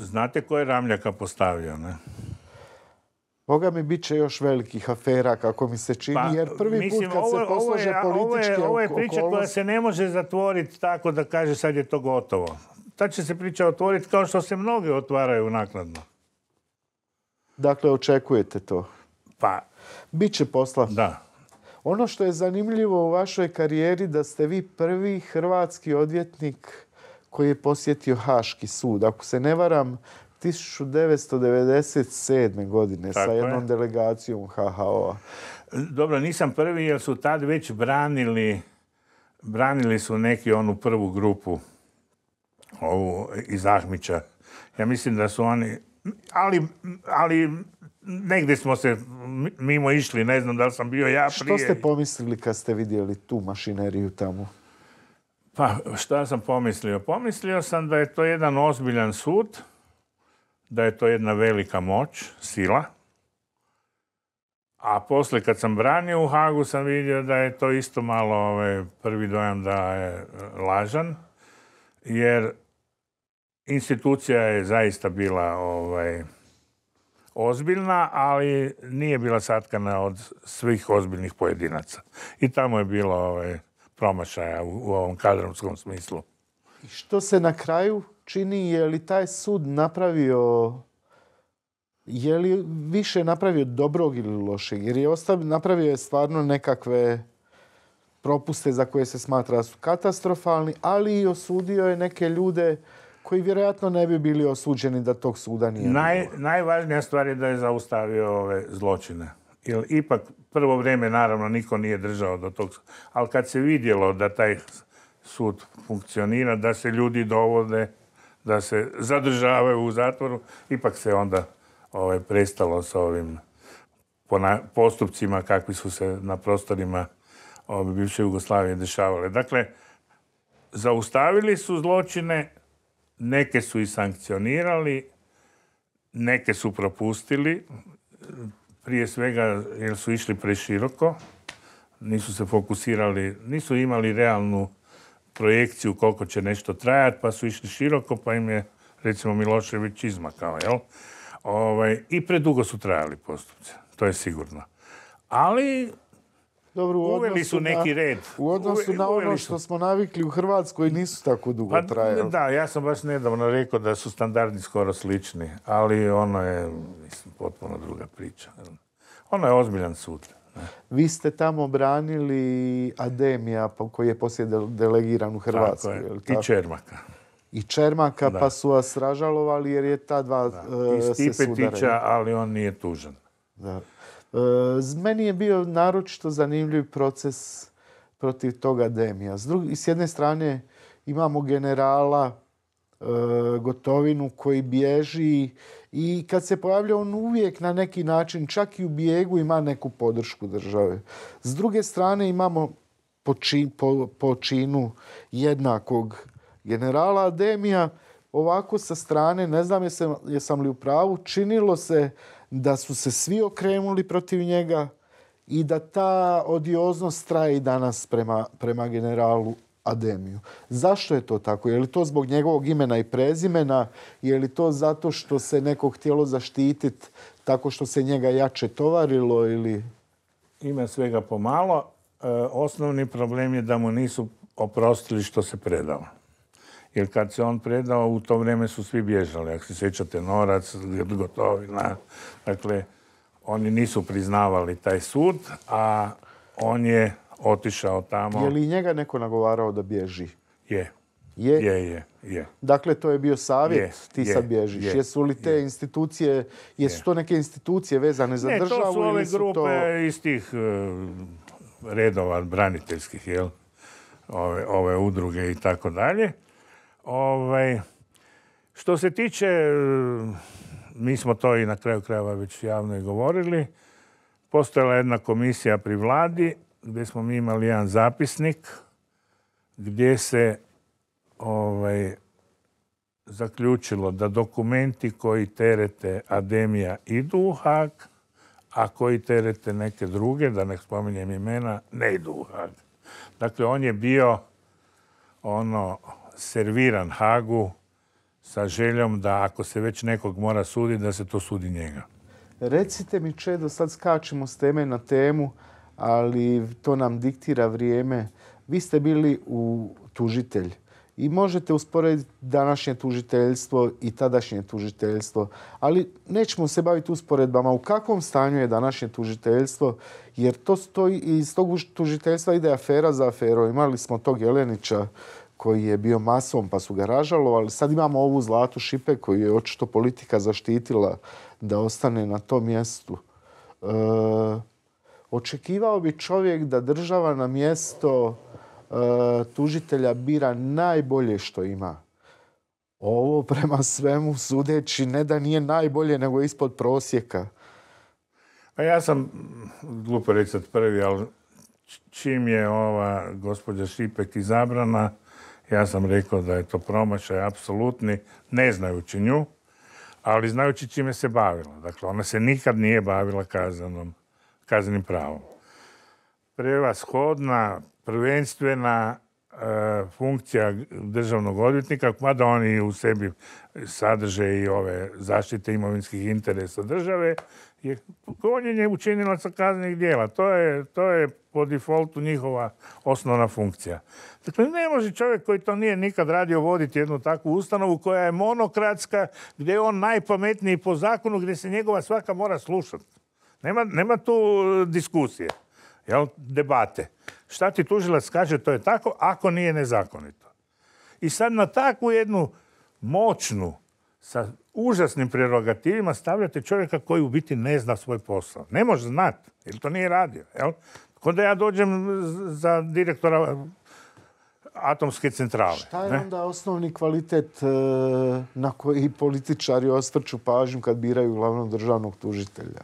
znate ko je Ramljaka postavio, ne? Boga mi bit će još velikih afera, kako mi se čini, pa, jer prvi put kad ovo, se poslože je, ovo je, priča koja se ne može zatvoriti tako da kaže sad je to gotovo. Ta će se priča otvoriti kao što se mnoge otvaraju naknadno. Dakle, očekujete to. Pa... Biće posla. Da. Ono što je zanimljivo u vašoj karijeri da ste vi prvi hrvatski odvjetnik koji je posjetio Haški sud. Ako se ne varam, 1997. godine sa jednom delegacijom hho Dobro, nisam prvi jer su tad već branili, branili su neki onu prvu grupu iz Ahmića. Ja mislim da su oni ali, ali negdje smo se mimo išli, ne znam da li sam bio ja prije. Što ste pomislili kad ste vidjeli tu mašineriju tamo? Pa što sam pomislio? Pomislio sam da je to jedan ozbiljan sud, da je to jedna velika moć, sila. A poslije kad sam branio u Hagu sam vidio da je to isto malo ovaj, prvi dojam da je eh, lažan. Jer institucija je zaista bila ovaj, ozbiljna, ali nije bila satkana od svih ozbiljnih pojedinaca. I tamo je bilo ovaj, promašaja u, ovom kadrovskom smislu. I što se na kraju čini, je li taj sud napravio je li više napravio dobrog ili lošeg? Jer je napravio je stvarno nekakve propuste za koje se smatra su katastrofalni, ali i osudio je neke ljude koji vjerojatno ne bi bili osuđeni da tog suda nije Naj, Najvažnija stvar je da je zaustavio ove zločine. Jer ipak prvo vrijeme naravno niko nije držao do tog suda. ali kad se vidjelo da taj sud funkcionira, da se ljudi dovode, da se zadržavaju u zatvoru, ipak se onda ove ovaj, prestalo sa ovim postupcima kakvi su se na prostorima bivše Jugoslavije dešavale. Dakle, zaustavili su zločine Neke su i sankcionirali, neke su propustili, prije svega jer su išli preširoko, nisu se fokusirali, nisu imali realnu projekciju koliko će nešto trajati, pa su išli široko, pa im je recimo Milošević izmakao, jel? Ovaj, I predugo su trajali postupce, to je sigurno. Ali dobro, u su neki red. U odnosu na ono što smo navikli u Hrvatskoj nisu tako dugo pa, trajali. Da, ja sam baš nedavno rekao da su standardni skoro slični, ali ono je mislim, potpuno druga priča. Ono je ozbiljan sud. Vi ste tamo branili Ademija pa, koji je poslije delegiran u Hrvatskoj. Tako je. I Čermaka. I Čermaka pa su vas ražalovali jer je ta dva e, I ali on nije tužan. Da. Meni je bio naročito zanimljiv proces protiv toga Demija. S, jedne strane imamo generala e, Gotovinu koji bježi i kad se pojavlja on uvijek na neki način, čak i u bijegu ima neku podršku države. S druge strane imamo po, činu jednakog generala Demija, ovako sa strane, ne znam jesam li u pravu, činilo se da su se svi okrenuli protiv njega i da ta odioznost traje i danas prema, prema generalu Ademiju. Zašto je to tako? Je li to zbog njegovog imena i prezimena? Je li to zato što se neko htjelo zaštititi tako što se njega jače tovarilo? Ili... Ima svega pomalo. E, osnovni problem je da mu nisu oprostili što se predalo. Jer kad se on predao, u to vrijeme su svi bježali. Ako se sjećate, Norac, Gotovina. Dakle, oni nisu priznavali taj sud, a on je otišao tamo. Je li njega neko nagovarao da bježi? Je. Je? Je, je, je. Dakle, to je bio savjet, ti sad bježiš. Je, Jesu li te institucije, jesu to neke institucije vezane za državu? Ne, to su ove grupe iz tih e, redova braniteljskih, jel? Ove, ove udruge i tako dalje. Ovaj, što se tiče, mi smo to i na kraju krajeva već javno i govorili, postojala jedna komisija pri vladi gdje smo mi imali jedan zapisnik gdje se ovaj, zaključilo da dokumenti koji terete Ademija idu u a koji terete neke druge, da ne spominjem imena, ne idu u Dakle, on je bio ono serviran Hagu sa željom da ako se već nekog mora suditi, da se to sudi njega. Recite mi, Čedo, sad skačemo s teme na temu, ali to nam diktira vrijeme. Vi ste bili u tužitelj i možete usporediti današnje tužiteljstvo i tadašnje tužiteljstvo, ali nećemo se baviti usporedbama u kakvom stanju je današnje tužiteljstvo, jer to stoji iz tog tužiteljstva ide afera za aferom. Imali smo tog Jelenića koji je bio masovom pa su ga ali Sad imamo ovu Zlatu Šipe koju je očito politika zaštitila da ostane na tom mjestu. E, očekivao bi čovjek da država na mjesto e, tužitelja bira najbolje što ima. Ovo prema svemu sudeći ne da nije najbolje nego ispod prosjeka. A ja sam, glupo reći sad prvi, ali čim je ova gospođa Šipek izabrana, ja sam rekao da je to promašaj apsolutni, ne znajući nju, ali znajući čime se bavila. Dakle, ona se nikad nije bavila kazanom, kaznenim pravom. Prevashodna, prvenstvena E, funkcija državnog odvjetnika, mada oni u sebi sadrže i ove zaštite imovinskih interesa države, je gonjenje učinilaca kaznenih djela. To je, to je po defaultu njihova osnovna funkcija. Dakle, ne može čovjek koji to nije nikad radio voditi jednu takvu ustanovu koja je monokratska, gdje je on najpametniji po zakonu, gdje se njegova svaka mora slušati. nema tu diskusije jel, debate. Šta ti tužilac kaže, to je tako, ako nije nezakonito. I sad na takvu jednu moćnu, sa užasnim prerogativima stavljate čovjeka koji u biti ne zna svoj posao. Ne može znati, jer to nije radio. Jel? Onda ja dođem za direktora uh, atomske centrale. Šta je onda osnovni kvalitet uh, na koji političari osvrću pažnju kad biraju glavnog državnog tužitelja?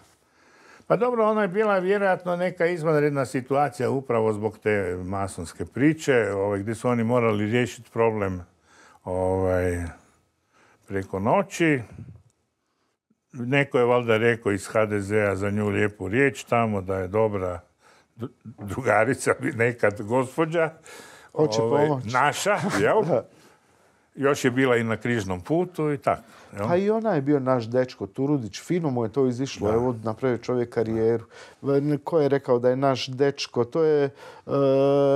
Pa dobro, ona je bila vjerojatno neka izvanredna situacija upravo zbog te masonske priče ovaj, gdje su oni morali riješiti problem ovaj, preko noći. Neko je valjda rekao iz HDZ-a za nju lijepu riječ tamo da je dobra drugarica, nekad gospođa. Hoće ovaj, pomoć. Naša, [laughs] jel? još je bila i na križnom putu i tako. Pa i ona je bio naš dečko, Turudić, fino mu je to izišlo, evo napravio čovjek karijeru. Ko je rekao da je naš dečko? To je e,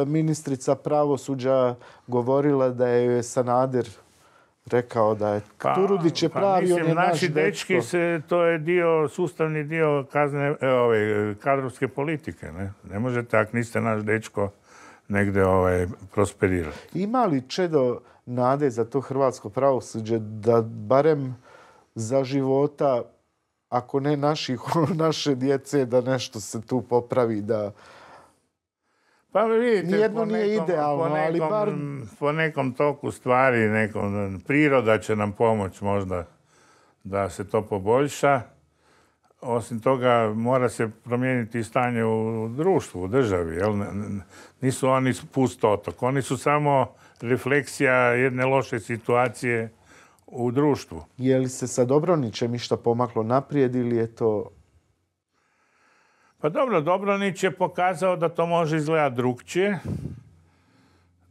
ministrica pravosuđa govorila da je Sanader rekao da je pa, Turudić je pa pravi, je naš naši dečki se, to je dio, sustavni dio kazne, e, kadrovske politike. Ne, ne možete, ako niste naš dečko, negdje ovaj, prosperirati. Ima li Čedo nade za to hrvatsko pravosuđe da barem za života, ako ne naših, [laughs] naše djece, da nešto se tu popravi, da pa vidite, Nijedno po nekom, nije idealno, po nekom, ali bar... Po nekom toku stvari, nekom, priroda će nam pomoć možda da se to poboljša. Osim toga, mora se promijeniti stanje u društvu, u državi. Jel? Nisu oni pust otok, oni su samo refleksija jedne loše situacije u društvu. Je li se sa Dobronićem išta pomaklo naprijed ili je to... Pa dobro, Dobronić je pokazao da to može izgledati drugčije.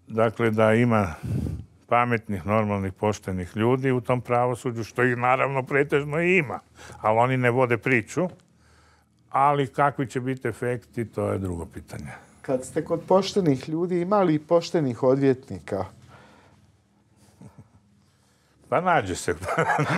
Dakle, da ima pametnih, normalnih, poštenih ljudi u tom pravosuđu, što ih naravno pretežno i ima. Ali oni ne vode priču. Ali kakvi će biti efekti, to je drugo pitanje kad ste kod poštenih ljudi imali i poštenih odvjetnika? Pa nađe se.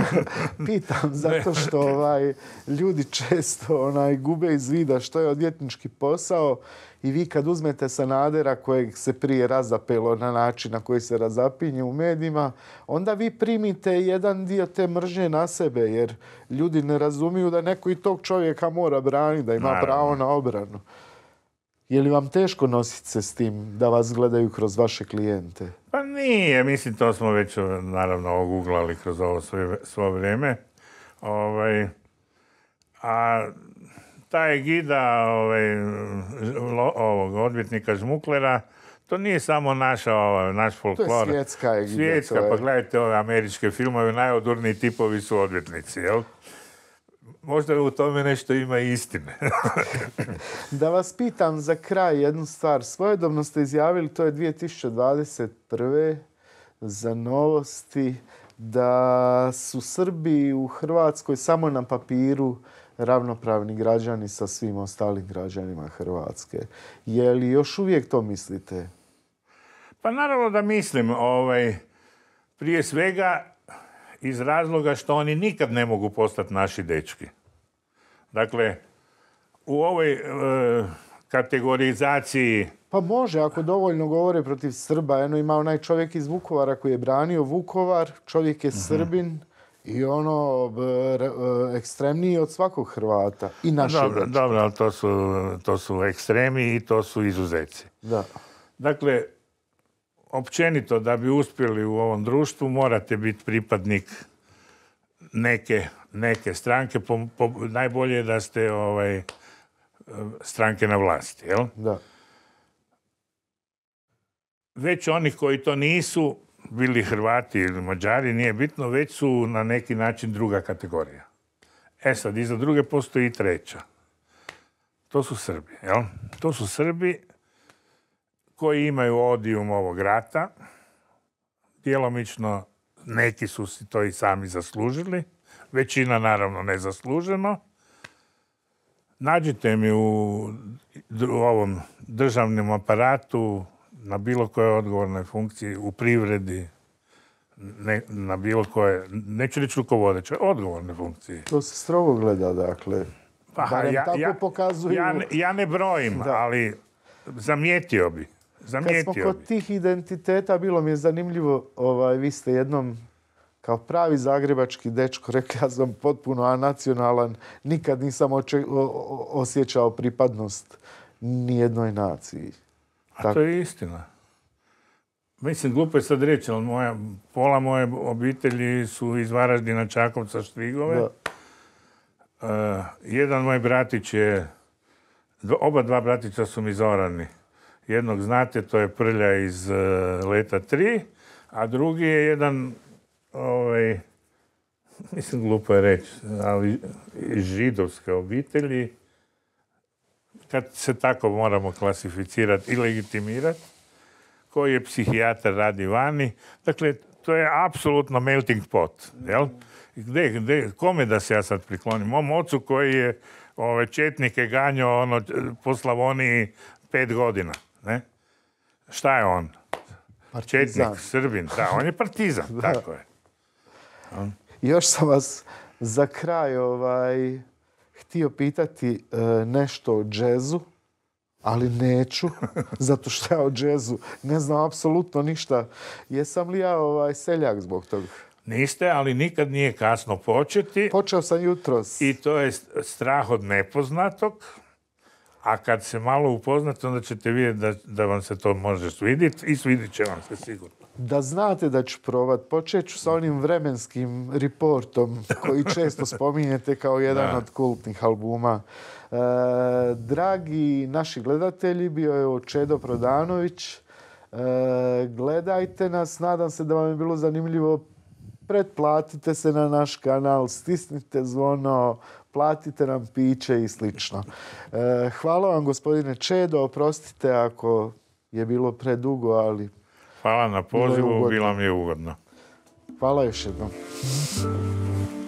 [laughs] Pitam, zato što ovaj, ljudi često gube iz vida što je odvjetnički posao i vi kad uzmete Sanadera kojeg se prije razapelo na način na koji se razapinje u medijima, onda vi primite jedan dio te mržnje na sebe jer ljudi ne razumiju da neko i tog čovjeka mora braniti, da ima pravo na obranu. Je li vam teško nositi se s tim da vas gledaju kroz vaše klijente? Pa nije, mislim to smo već naravno oguglali kroz ovo svoje svo vrijeme. Ovaj, a ta egida ovaj, ovog odvjetnika Žmuklera, to nije samo naša, naš folklor. To je svjetska egida. Svjetska, pa gledajte ove američke filmove, najodurniji tipovi su odvjetnici, jel? možda u tome nešto ima istine. [laughs] da vas pitam za kraj jednu stvar. Svojedobno ste izjavili, to je 2021. za novosti, da su Srbi u Hrvatskoj samo na papiru ravnopravni građani sa svim ostalim građanima Hrvatske. Je li još uvijek to mislite? Pa naravno da mislim. Ovaj, prije svega iz razloga što oni nikad ne mogu postati naši dečki. Dakle, u ovoj e, kategorizaciji... Pa može, ako dovoljno govore protiv Srba. Eno, ima onaj čovjek iz Vukovara koji je branio Vukovar, čovjek je mhm. Srbin, I ono e, ekstremniji od svakog Hrvata i naši Dobro, dobro, ali to su, to su ekstremi i to su izuzeci. Da. Dakle, općenito da bi uspjeli u ovom društvu morate biti pripadnik neke, neke stranke. najbolje je da ste ovaj, e, stranke na vlasti. Jel? Da. Već oni koji to nisu, bili Hrvati ili Mađari, nije bitno, već su na neki način druga kategorija. E sad, iza druge postoji i treća. To su Srbi, jel? To su Srbi koji imaju odijum ovog rata. Djelomično neki su si to i sami zaslužili. Većina naravno nezasluženo. Nađite mi u ovom državnom aparatu na bilo kojoj odgovornoj funkciji, u privredi, na bilo koje, neću reći rukovodeće, odgovorne funkcije. To se strogo gleda, dakle. Pa, ja, ja, ne brojim, ali zamijetio bih Zamijetio smo kod tih identiteta, bilo mi je zanimljivo, ovaj, vi ste jednom kao pravi zagrebački dečko, rekli, ja sam potpuno anacionalan, nikad nisam osjećao pripadnost nijednoj naciji. A to je istina. Mislim, glupo je sad reći, ali moja, pola moje obitelji su iz Varaždina, Čakovca, Štvigove. E, jedan moj bratić je, oba dva bratića su mi zorani. Jednog znate, to je Prlja iz e, Leta 3, a drugi je jedan, ovaj, [laughs] mislim glupo je reći, ali iz židovske obitelji, kad se tako moramo klasificirati i legitimirati, koji je psihijatar radi vani. Dakle, to je apsolutno melting pot. Jel? kome da se ja sad priklonim? Mom ocu koji je ove, ovaj, četnike ganjao ono, po Slavoniji pet godina. Ne? Šta je on? Četnik, Srbin, da, on je partizan, [laughs] tako je. Još sam vas za kraj ovaj, htio pitati e, nešto o džezu, ali neću, [laughs] zato što ja o džezu ne znam apsolutno ništa. Jesam li ja ovaj, seljak zbog toga? Niste, ali nikad nije kasno početi. Počeo sam jutros. I to je strah od nepoznatog a kad se malo upoznate, onda ćete vidjeti da, vam se to može sviditi i svidit će vam se sigurno. Da znate da ću provat, počet ću sa onim vremenskim reportom koji [laughs] često spominjete kao jedan od kultnih albuma. E, dragi naši gledatelji, bio je Čedo Prodanović. E, gledajte nas, nadam se da vam je bilo zanimljivo pretplatite se na naš kanal, stisnite zvono, platite nam piće i slično. E, hvala vam gospodine Čedo, oprostite ako je bilo predugo, ali... Hvala na pozivu, bila mi je ugodna. Hvala još jednom.